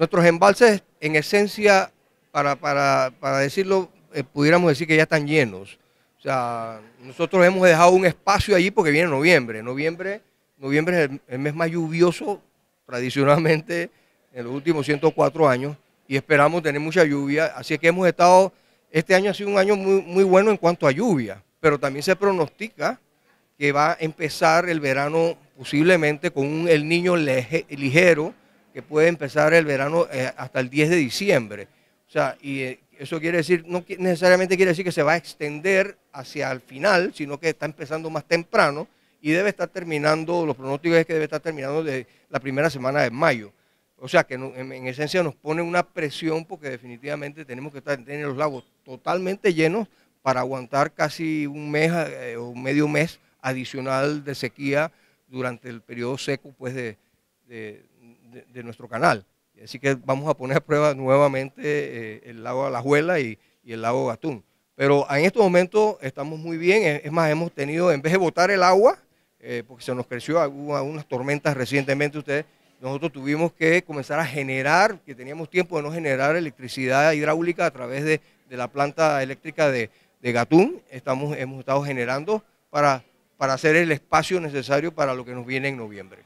Nuestros embalses, en esencia, para, decirlo, eh, pudiéramos decir que ya están llenos. O sea, nosotros hemos dejado un espacio allí porque viene noviembre. Noviembre, noviembre es el, mes más lluvioso tradicionalmente en los últimos 104 años y esperamos tener mucha lluvia. Así que hemos estado, este año ha sido un año muy, bueno en cuanto a lluvia, pero también se pronostica que va a empezar el verano posiblemente con un el niño ligero que puede empezar el verano eh, hasta el 10 de diciembre. O sea, y eh, eso quiere decir, no necesariamente quiere decir que se va a extender hacia el final, sino que está empezando más temprano y debe estar terminando, los pronósticos es que debe estar terminando de la primera semana de mayo. O sea que en, esencia nos pone una presión porque definitivamente tenemos que tener los lagos totalmente llenos para aguantar casi un mes eh, o medio mes adicional de sequía durante el periodo seco pues, de de, nuestro canal. Así que vamos a poner a prueba nuevamente eh, el lago Alajuela y, y el lago Gatún. Pero en estos momentos estamos muy bien, es más, hemos tenido, en vez de botar el agua, eh, porque se nos creció algunas tormentas recientemente, ustedes, nosotros tuvimos que comenzar a generar, que teníamos tiempo de no generar electricidad hidráulica a través de, la planta eléctrica de, de Gatún, estamos, hemos estado generando para, para hacer el espacio necesario para lo que nos viene en noviembre.